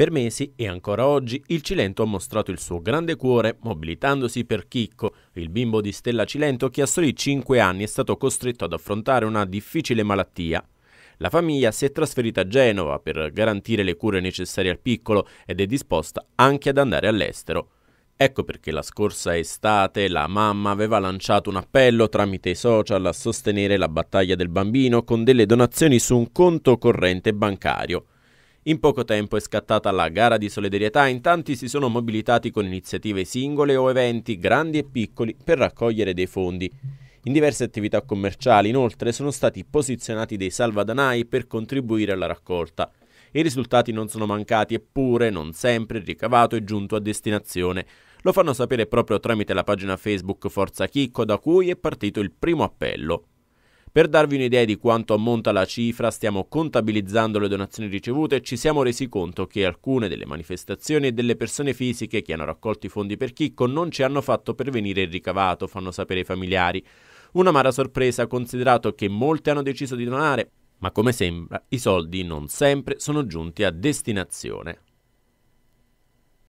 Per mesi e ancora oggi il Cilento ha mostrato il suo grande cuore mobilitandosi per Chicco, il bimbo di Stella Cilento che a soli 5 anni è stato costretto ad affrontare una difficile malattia. La famiglia si è trasferita a Genova per garantire le cure necessarie al piccolo ed è disposta anche ad andare all'estero. Ecco perché la scorsa estate la mamma aveva lanciato un appello tramite i social a sostenere la battaglia del bambino con delle donazioni su un conto corrente bancario. In poco tempo è scattata la gara di solidarietà in tanti si sono mobilitati con iniziative singole o eventi, grandi e piccoli, per raccogliere dei fondi. In diverse attività commerciali, inoltre, sono stati posizionati dei salvadanai per contribuire alla raccolta. I risultati non sono mancati, eppure non sempre il ricavato è giunto a destinazione. Lo fanno sapere proprio tramite la pagina Facebook Forza Chicco, da cui è partito il primo appello. Per darvi un'idea di quanto ammonta la cifra, stiamo contabilizzando le donazioni ricevute e ci siamo resi conto che alcune delle manifestazioni e delle persone fisiche che hanno raccolto i fondi per Chicco non ci hanno fatto pervenire il ricavato, fanno sapere i familiari. Una Un'amara sorpresa considerato che molte hanno deciso di donare, ma come sembra i soldi non sempre sono giunti a destinazione.